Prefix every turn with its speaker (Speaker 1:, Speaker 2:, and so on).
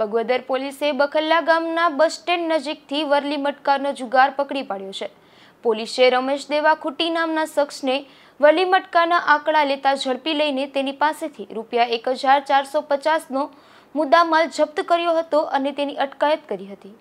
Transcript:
Speaker 1: બગવદર પોલીસે બખલ્લા ગામના bus stand નજીકથી વરલી મટકાનો જુગાર પકડી પાડ્યો છે પોલીસે રમેશ દેવા ખુટી નામના શખ્સને વરલી મટકાના આંકડા લેતા ઝડપી લઈને તેની પાસેથી રૂપિયા એક હજાર ચારસો પચાસનો મુદ્દામાલ જપ્ત કર્યો હતો અને તેની અટકાયત કરી હતી